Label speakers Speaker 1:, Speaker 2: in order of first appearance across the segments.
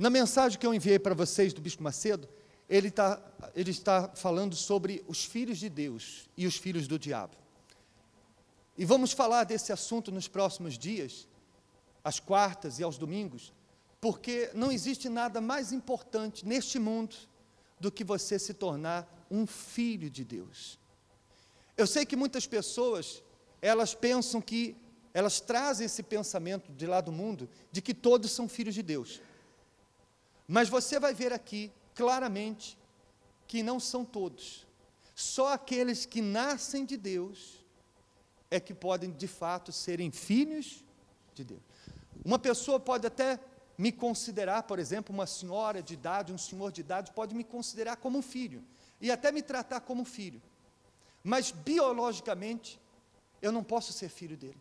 Speaker 1: Na mensagem que eu enviei para vocês do Bispo Macedo, ele está, ele está falando sobre os filhos de Deus e os filhos do diabo. E vamos falar desse assunto nos próximos dias, às quartas e aos domingos, porque não existe nada mais importante neste mundo do que você se tornar um filho de Deus. Eu sei que muitas pessoas, elas pensam que, elas trazem esse pensamento de lá do mundo, de que todos são filhos de Deus. Mas você vai ver aqui claramente que não são todos. Só aqueles que nascem de Deus é que podem de fato serem filhos de Deus. Uma pessoa pode até me considerar, por exemplo, uma senhora de idade, um senhor de idade, pode me considerar como um filho e até me tratar como filho. Mas biologicamente eu não posso ser filho dele,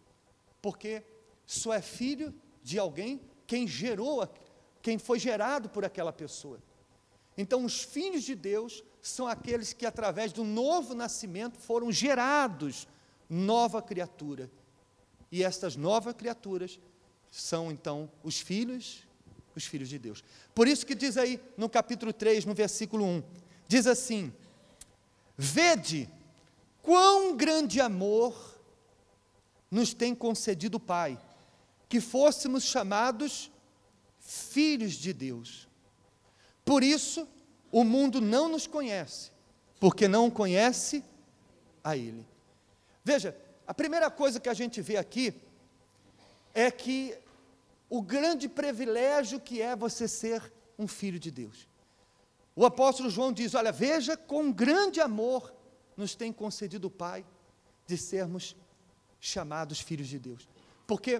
Speaker 1: porque só é filho de alguém quem gerou quem foi gerado por aquela pessoa. Então, os filhos de Deus são aqueles que, através do novo nascimento, foram gerados nova criatura. E estas novas criaturas são, então, os filhos, os filhos de Deus. Por isso que diz aí no capítulo 3, no versículo 1, diz assim: Vede quão grande amor nos tem concedido o Pai, que fôssemos chamados filhos de Deus. Por isso, o mundo não nos conhece, porque não conhece a Ele. Veja, a primeira coisa que a gente vê aqui é que o grande privilégio que é você ser um filho de Deus. O apóstolo João diz: Olha, veja com grande amor nos tem concedido o Pai de sermos chamados filhos de Deus. Porque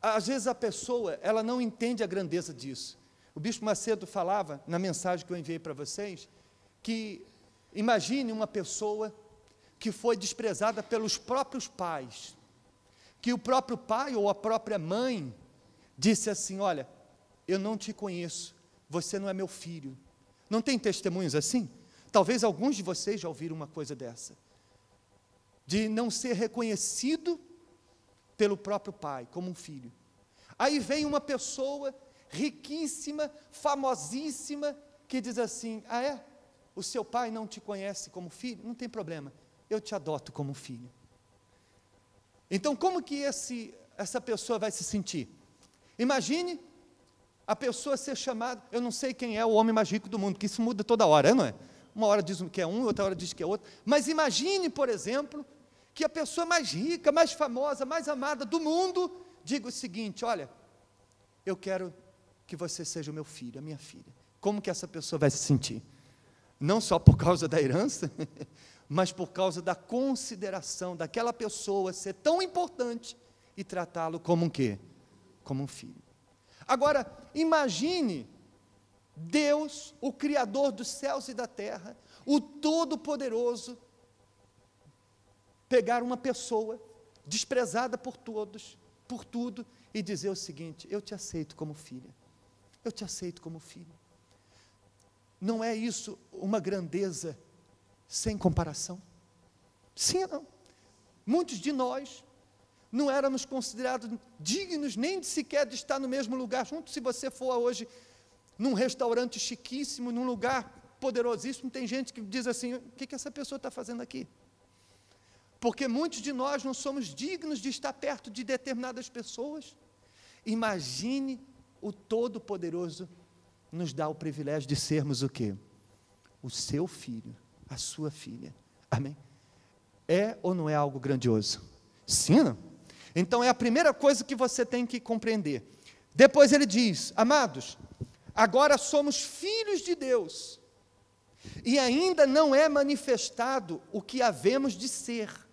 Speaker 1: às vezes a pessoa, ela não entende a grandeza disso. O Bispo Macedo falava, na mensagem que eu enviei para vocês, que imagine uma pessoa que foi desprezada pelos próprios pais, que o próprio pai ou a própria mãe disse assim: Olha, eu não te conheço, você não é meu filho. Não tem testemunhos assim? Talvez alguns de vocês já ouviram uma coisa dessa, de não ser reconhecido pelo próprio pai, como um filho. Aí vem uma pessoa riquíssima, famosíssima, que diz assim: Ah, é? O seu pai não te conhece como filho? Não tem problema, eu te adoto como filho. Então, como que esse, essa pessoa vai se sentir? Imagine a pessoa ser chamada, eu não sei quem é o homem mais rico do mundo, que isso muda toda hora, não é? Uma hora diz que é um, outra hora diz que é outro. Mas imagine, por exemplo, que a pessoa mais rica, mais famosa, mais amada do mundo diga o seguinte: olha, eu quero que você seja o meu filho, a minha filha. Como que essa pessoa vai se sentir? Não só por causa da herança, mas por causa da consideração daquela pessoa ser tão importante e tratá-lo como um quê? Como um filho. Agora, imagine Deus, o Criador dos céus e da terra, o Todo-Poderoso, pegar uma pessoa desprezada por todos, por tudo, e dizer o seguinte: Eu te aceito como filha, eu te aceito como filho. Não é isso uma grandeza sem comparação? Sim ou não? Muitos de nós não éramos considerados dignos nem de sequer de estar no mesmo lugar junto. Se você for hoje num restaurante chiquíssimo, num lugar poderosíssimo, tem gente que diz assim: o que, que essa pessoa está fazendo aqui? porque muitos de nós não somos dignos de estar perto de determinadas pessoas. Imagine o Todo-Poderoso nos dá o privilégio de sermos o quê? O seu filho, a sua filha. Amém? É ou não é algo grandioso? Sim, não? Então é a primeira coisa que você tem que compreender. Depois ele diz: Amados, agora somos filhos de Deus, e ainda não é manifestado o que havemos de ser.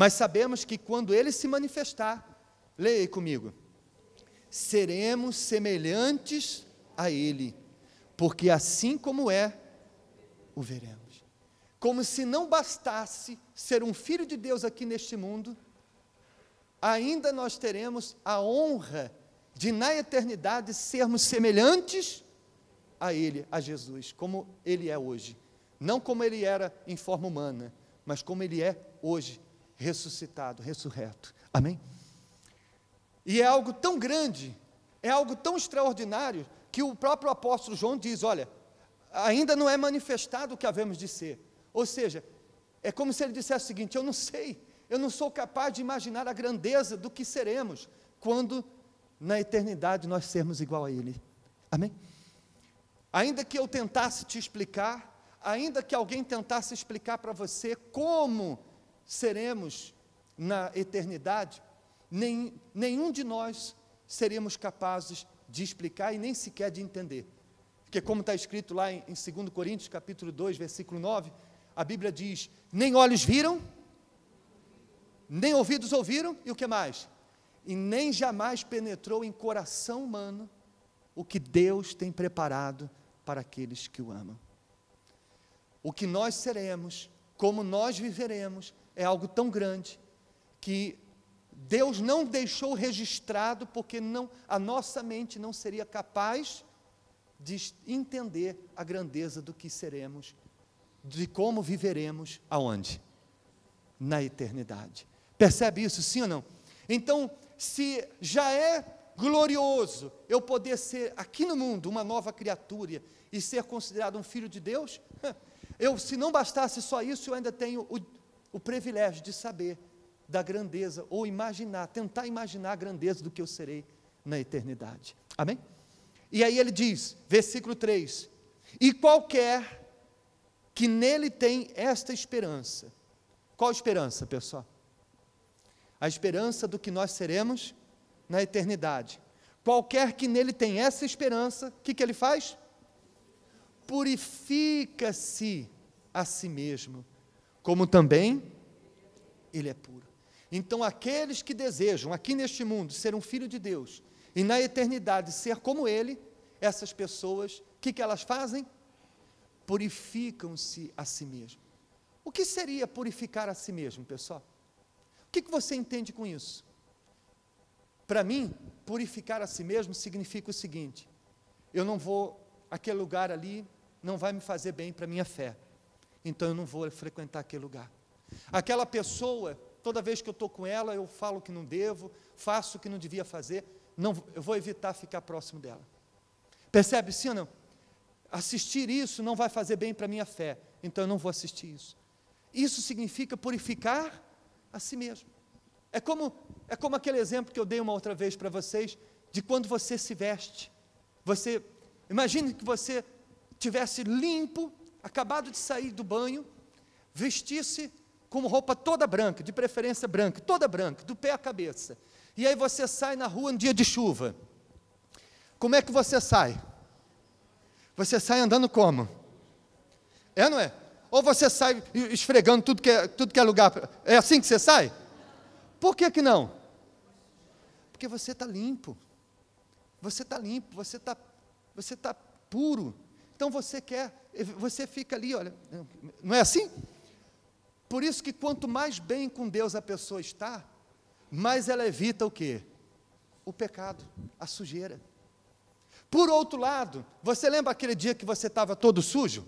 Speaker 1: Mas sabemos que quando ele se manifestar, leia comigo, seremos semelhantes a ele, porque assim como é, o veremos. Como se não bastasse ser um filho de Deus aqui neste mundo, ainda nós teremos a honra de na eternidade sermos semelhantes a Ele, a Jesus, como Ele é hoje. Não como Ele era em forma humana, mas como Ele é hoje, ressuscitado, ressurreto. Amém? E é algo tão grande, é algo tão extraordinário, que o próprio apóstolo João diz: olha, ainda não é manifestado o que havemos de ser. Ou seja, é como se ele dissesse o seguinte: eu não sei, eu não sou capaz de imaginar a grandeza do que seremos quando na eternidade nós sermos igual a Ele. Amém? Ainda que eu tentasse te explicar, ainda que alguém tentasse explicar para você como seremos na eternidade, nem, nenhum de nós seremos capazes de explicar e nem sequer de entender. Porque como está escrito lá em, em 2 Coríntios, capítulo 2, versículo 9, a Bíblia diz, nem olhos viram, nem ouvidos ouviram, e o que mais? E nem jamais penetrou em coração humano o que Deus tem preparado para aqueles que o amam. O que nós seremos como nós viveremos é algo tão grande que Deus não deixou registrado porque não a nossa mente não seria capaz de entender a grandeza do que seremos, de como viveremos aonde? Na eternidade. Percebe isso, sim ou não? Então, se já é glorioso eu poder ser aqui no mundo uma nova criatura e ser considerado um filho de Deus, eu, se não bastasse só isso, eu ainda tenho o, o privilégio de saber da grandeza, ou imaginar, tentar imaginar a grandeza do que eu serei na eternidade. Amém? E aí ele diz, versículo 3: E qualquer que nele tem esta esperança. Qual esperança, pessoal? A esperança do que nós seremos na eternidade. Qualquer que nele tem essa esperança, o que, que ele faz? purifica-se a si mesmo, como também ele é puro. Então, aqueles que desejam aqui neste mundo ser um filho de Deus e na eternidade ser como ele, essas pessoas, o que, que elas fazem? Purificam-se a si mesmo. O que seria purificar a si mesmo, pessoal? O que, que você entende com isso? Para mim, purificar a si mesmo significa o seguinte: eu não vou aquele lugar ali, não vai me fazer bem para a minha fé. Então eu não vou frequentar aquele lugar. Aquela pessoa, toda vez que eu estou com ela, eu falo que não devo, faço o que não devia fazer, não, eu vou evitar ficar próximo dela. Percebe? Sim ou não? Assistir isso não vai fazer bem para a minha fé, então eu não vou assistir isso. Isso significa purificar a si mesmo. É como, é como aquele exemplo que eu dei uma outra vez para vocês, de quando você se veste. Você, imagine que você tivesse limpo, acabado de sair do banho, vestisse com roupa toda branca, de preferência branca, toda branca, do pé à cabeça. E aí você sai na rua no dia de chuva. Como é que você sai? Você sai andando como? É, não é? Ou você sai esfregando tudo que é, tudo que é lugar. É assim que você sai? Por que, que não? Porque você está limpo. Você está limpo, você está você tá puro. Então você quer, você fica ali, olha, não é assim? Por isso que quanto mais bem com Deus a pessoa está, mais ela evita o quê? O pecado, a sujeira. Por outro lado, você lembra aquele dia que você estava todo sujo?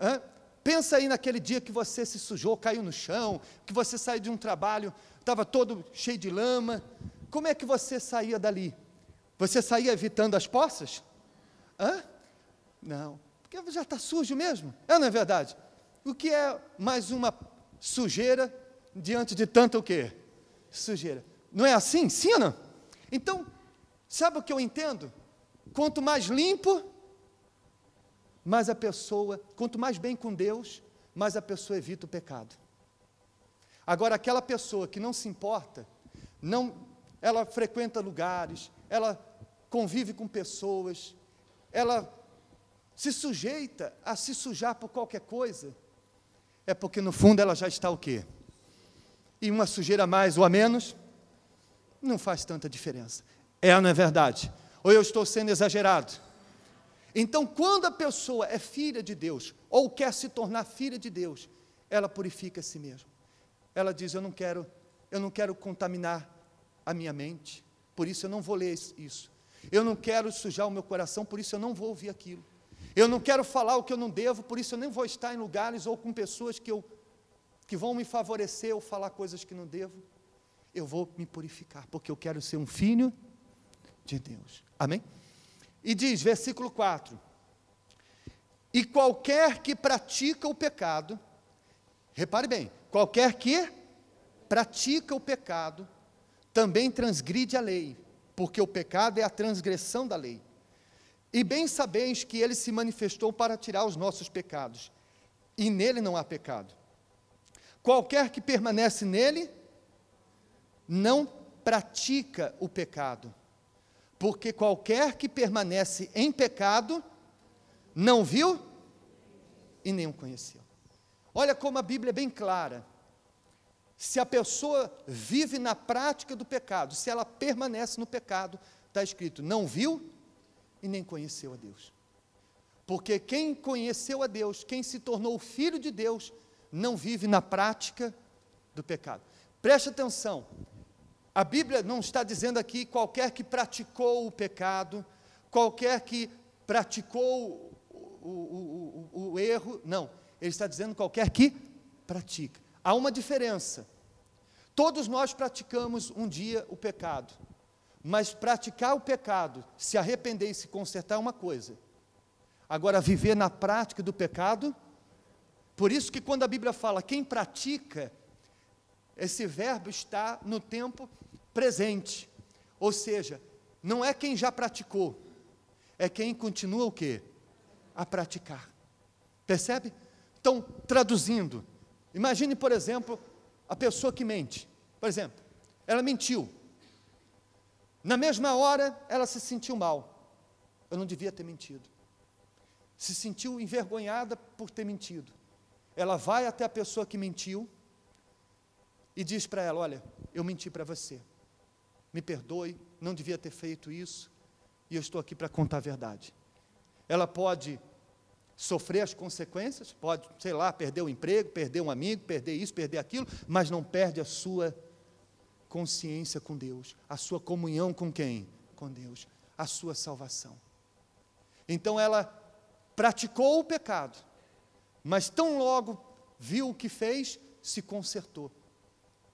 Speaker 1: Hã? Pensa aí naquele dia que você se sujou, caiu no chão, que você saiu de um trabalho, estava todo cheio de lama. Como é que você saía dali? Você saía evitando as poças? Hã? Não, porque já está sujo mesmo. É não é verdade? O que é mais uma sujeira diante de tanta o quê? Sujeira. Não é assim? Ensina. Então, sabe o que eu entendo? Quanto mais limpo, mais a pessoa, quanto mais bem com Deus, mais a pessoa evita o pecado. Agora, aquela pessoa que não se importa, não, ela frequenta lugares, ela convive com pessoas, ela se sujeita a se sujar por qualquer coisa, é porque no fundo ela já está o quê? E uma sujeira a mais ou a menos não faz tanta diferença. É ou não é verdade? Ou eu estou sendo exagerado? Então, quando a pessoa é filha de Deus ou quer se tornar filha de Deus, ela purifica a si mesma. Ela diz: "Eu não quero, eu não quero contaminar a minha mente, por isso eu não vou ler isso. Eu não quero sujar o meu coração, por isso eu não vou ouvir aquilo. Eu não quero falar o que eu não devo, por isso eu nem vou estar em lugares ou com pessoas que, eu, que vão me favorecer ou falar coisas que não devo. Eu vou me purificar, porque eu quero ser um filho de Deus. Amém? E diz, versículo 4: E qualquer que pratica o pecado, repare bem, qualquer que pratica o pecado, também transgride a lei, porque o pecado é a transgressão da lei. E bem sabeis que ele se manifestou para tirar os nossos pecados, e nele não há pecado. Qualquer que permanece nele, não pratica o pecado, porque qualquer que permanece em pecado, não viu e nem o conheceu. Olha como a Bíblia é bem clara. Se a pessoa vive na prática do pecado, se ela permanece no pecado, está escrito, não viu e nem conheceu a Deus. Porque quem conheceu a Deus, quem se tornou filho de Deus, não vive na prática do pecado. Preste atenção, a Bíblia não está dizendo aqui qualquer que praticou o pecado, qualquer que praticou o, o, o, o, erro, não. Ele está dizendo qualquer que pratica. Há uma diferença. Todos nós praticamos um dia o pecado. Mas praticar o pecado, se arrepender e se consertar é uma coisa. Agora, viver na prática do pecado, por isso que quando a Bíblia fala quem pratica, esse verbo está no tempo presente. Ou seja, não é quem já praticou, é quem continua o quê? A praticar. Percebe? Então, traduzindo, imagine, por exemplo, a pessoa que mente. Por exemplo, ela mentiu, na mesma hora, ela se sentiu mal. Eu não devia ter mentido. Se sentiu envergonhada por ter mentido. Ela vai até a pessoa que mentiu e diz para ela: Olha, eu menti para você. Me perdoe, não devia ter feito isso. E eu estou aqui para contar a verdade. Ela pode sofrer as consequências, pode, sei lá, perder o emprego, perder um amigo, perder isso, perder aquilo, mas não perde a sua consciência com Deus, a sua comunhão com quem? Com Deus, a sua salvação. Então ela praticou o pecado, mas tão logo viu o que fez, se consertou,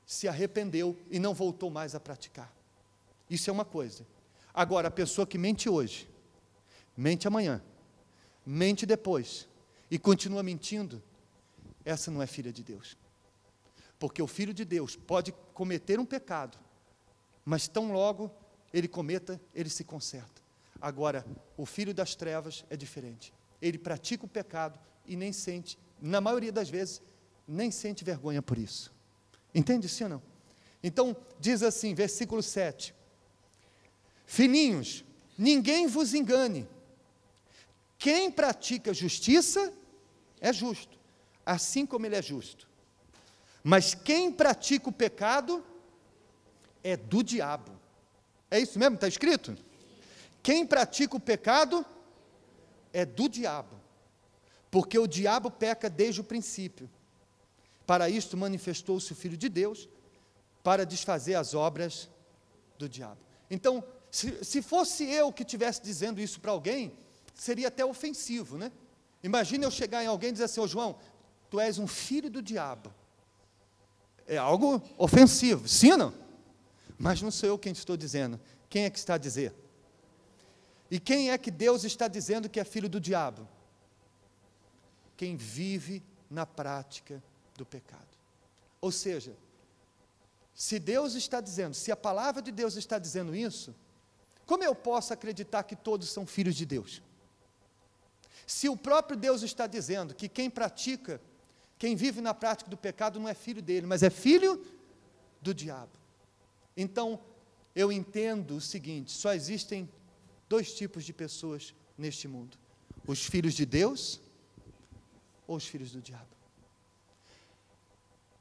Speaker 1: se arrependeu e não voltou mais a praticar. Isso é uma coisa. Agora, a pessoa que mente hoje, mente amanhã, mente depois e continua mentindo, essa não é filha de Deus. Porque o filho de Deus pode cometer um pecado, mas tão logo ele cometa, ele se conserta. Agora, o filho das trevas é diferente. Ele pratica o pecado e nem sente, na maioria das vezes, nem sente vergonha por isso. Entende sim ou não? Então, diz assim, versículo 7: Filhinhos, ninguém vos engane. Quem pratica justiça é justo, assim como ele é justo. Mas quem pratica o pecado é do diabo. É isso mesmo? Está escrito? Quem pratica o pecado é do diabo. Porque o diabo peca desde o princípio. Para isto manifestou-se o Filho de Deus, para desfazer as obras do diabo. Então, se, se fosse eu que estivesse dizendo isso para alguém, seria até ofensivo, né? Imagina eu chegar em alguém e dizer assim, ô oh, João, tu és um filho do diabo é algo ofensivo, não? mas não sou eu quem estou dizendo, quem é que está a dizer? E quem é que Deus está dizendo que é filho do diabo? Quem vive na prática do pecado. Ou seja, se Deus está dizendo, se a palavra de Deus está dizendo isso, como eu posso acreditar que todos são filhos de Deus? Se o próprio Deus está dizendo que quem pratica quem vive na prática do pecado não é filho dele, mas é filho do diabo. Então, eu entendo o seguinte: só existem dois tipos de pessoas neste mundo: os filhos de Deus ou os filhos do diabo.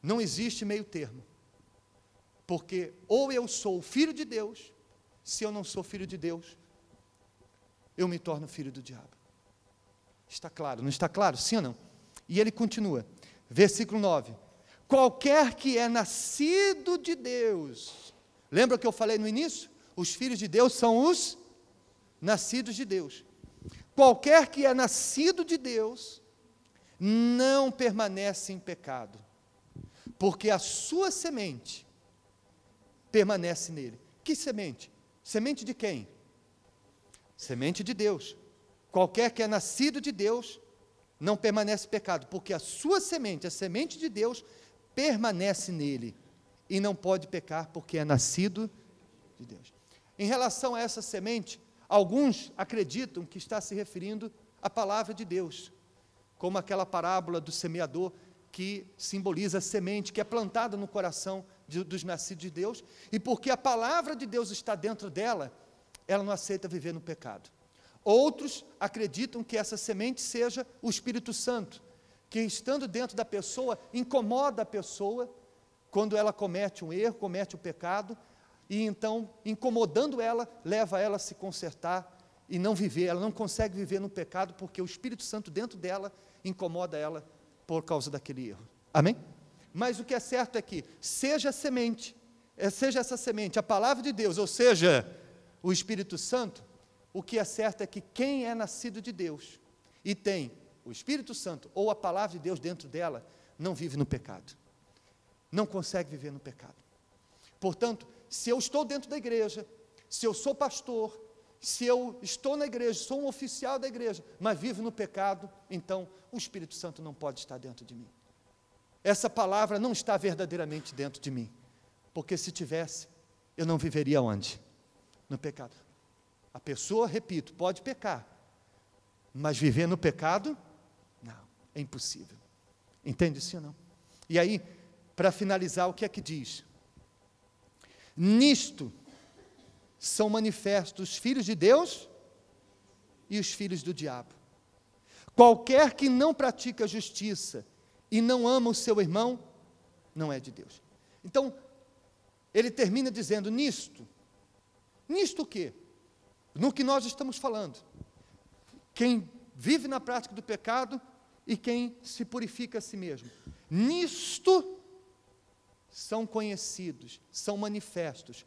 Speaker 1: Não existe meio-termo. Porque ou eu sou filho de Deus, se eu não sou filho de Deus, eu me torno filho do diabo. Está claro, não está claro? Sim ou não? E ele continua: Versículo 9: Qualquer que é nascido de Deus, lembra que eu falei no início? Os filhos de Deus são os nascidos de Deus. Qualquer que é nascido de Deus não permanece em pecado, porque a sua semente permanece nele. Que semente? Semente de quem? Semente de Deus. Qualquer que é nascido de Deus não permanece pecado, porque a sua semente, a semente de Deus, permanece nele e não pode pecar porque é nascido de Deus. Em relação a essa semente, alguns acreditam que está se referindo à palavra de Deus, como aquela parábola do semeador que simboliza a semente que é plantada no coração de, dos nascidos de Deus, e porque a palavra de Deus está dentro dela, ela não aceita viver no pecado. Outros acreditam que essa semente seja o Espírito Santo, que estando dentro da pessoa, incomoda a pessoa quando ela comete um erro, comete o um pecado, e então, incomodando ela, leva ela a se consertar e não viver. Ela não consegue viver no pecado porque o Espírito Santo dentro dela incomoda ela por causa daquele erro. Amém? Mas o que é certo é que seja semente, é, seja essa semente, a palavra de Deus, ou seja, o Espírito Santo, o que é certo é que quem é nascido de Deus e tem o Espírito Santo ou a palavra de Deus dentro dela, não vive no pecado. Não consegue viver no pecado. Portanto, se eu estou dentro da igreja, se eu sou pastor, se eu estou na igreja, sou um oficial da igreja, mas vivo no pecado, então o Espírito Santo não pode estar dentro de mim. Essa palavra não está verdadeiramente dentro de mim, porque se tivesse, eu não viveria onde? No pecado. A pessoa, repito, pode pecar, mas viver no pecado, não, é impossível. Entende isso ou não? E aí, para finalizar, o que é que diz? Nisto são manifestos os filhos de Deus e os filhos do diabo. Qualquer que não pratica a justiça e não ama o seu irmão, não é de Deus. Então, ele termina dizendo: nisto. Nisto o quê? no que nós estamos falando. Quem vive na prática do pecado e quem se purifica a si mesmo. Nisto são conhecidos, são manifestos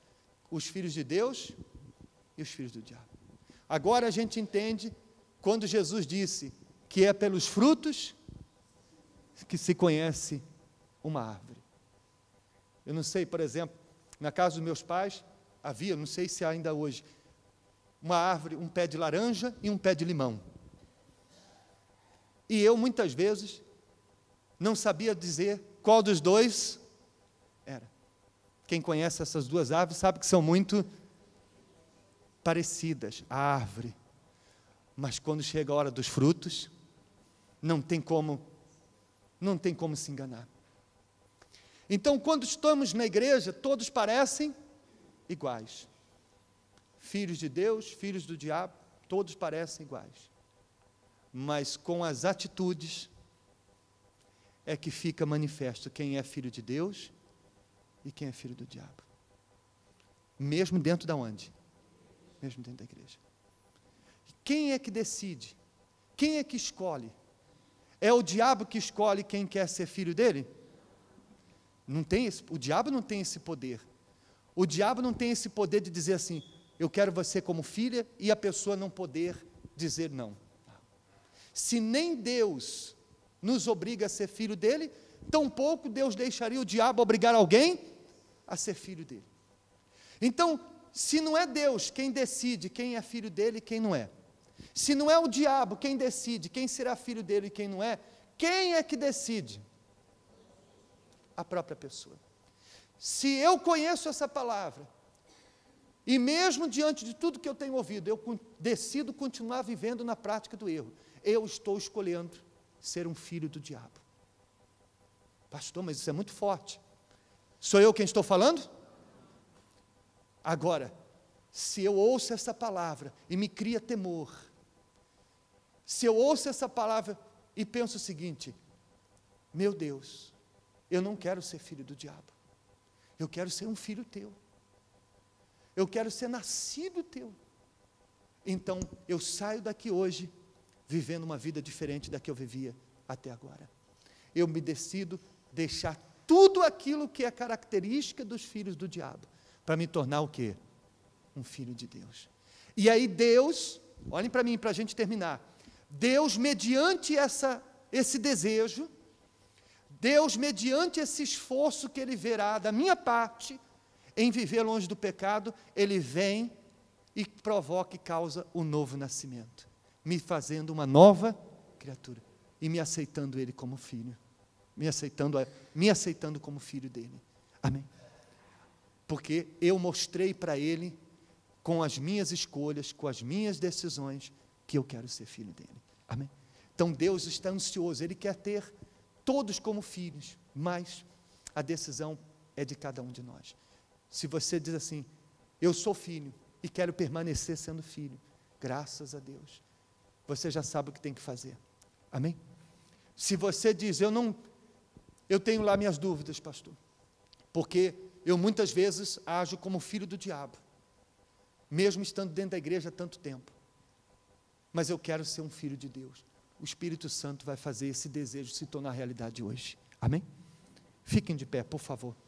Speaker 1: os filhos de Deus e os filhos do diabo. Agora a gente entende quando Jesus disse que é pelos frutos que se conhece uma árvore. Eu não sei, por exemplo, na casa dos meus pais havia, não sei se ainda hoje, uma árvore, um pé de laranja e um pé de limão. E eu, muitas vezes, não sabia dizer qual dos dois era. Quem conhece essas duas árvores sabe que são muito parecidas, a árvore. Mas quando chega a hora dos frutos, não tem como, não tem como se enganar. Então, quando estamos na igreja, todos parecem iguais filhos de Deus, filhos do diabo, todos parecem iguais. Mas com as atitudes é que fica manifesto quem é filho de Deus e quem é filho do diabo. Mesmo dentro da onde? Mesmo dentro da igreja. Quem é que decide? Quem é que escolhe? É o diabo que escolhe quem quer ser filho dele? Não tem esse, o diabo não tem esse poder. O diabo não tem esse poder de dizer assim: eu quero você como filha, e a pessoa não poder dizer não. Se nem Deus nos obriga a ser filho dele, tampouco Deus deixaria o diabo obrigar alguém a ser filho dele. Então, se não é Deus quem decide quem é filho dele e quem não é, se não é o diabo quem decide quem será filho dele e quem não é, quem é que decide? A própria pessoa. Se eu conheço essa palavra, e mesmo diante de tudo que eu tenho ouvido, eu decido continuar vivendo na prática do erro. Eu estou escolhendo ser um filho do diabo. Pastor, mas isso é muito forte. Sou eu quem estou falando? Agora, se eu ouço essa palavra e me cria temor, se eu ouço essa palavra e penso o seguinte: meu Deus, eu não quero ser filho do diabo, eu quero ser um filho teu. Eu quero ser nascido teu. Então, eu saio daqui hoje vivendo uma vida diferente da que eu vivia até agora. Eu me decido deixar tudo aquilo que é característica dos filhos do diabo, para me tornar o quê? Um filho de Deus. E aí Deus, olhem para mim, para a gente terminar. Deus, mediante essa, esse desejo, Deus, mediante esse esforço que Ele verá da minha parte, em viver longe do pecado, ele vem e provoca e causa o novo nascimento, me fazendo uma nova criatura e me aceitando ele como filho, me aceitando, me aceitando como filho dele. Amém. Porque eu mostrei para ele com as minhas escolhas, com as minhas decisões, que eu quero ser filho dele. Amém. Então Deus está ansioso, ele quer ter todos como filhos, mas a decisão é de cada um de nós. Se você diz assim, eu sou filho e quero permanecer sendo filho, graças a Deus, você já sabe o que tem que fazer. Amém? Se você diz, eu não, eu tenho lá minhas dúvidas, pastor, porque eu muitas vezes ajo como filho do diabo, mesmo estando dentro da igreja há tanto tempo, mas eu quero ser um filho de Deus. O Espírito Santo vai fazer esse desejo se tornar realidade hoje. Amém? Fiquem de pé, por favor.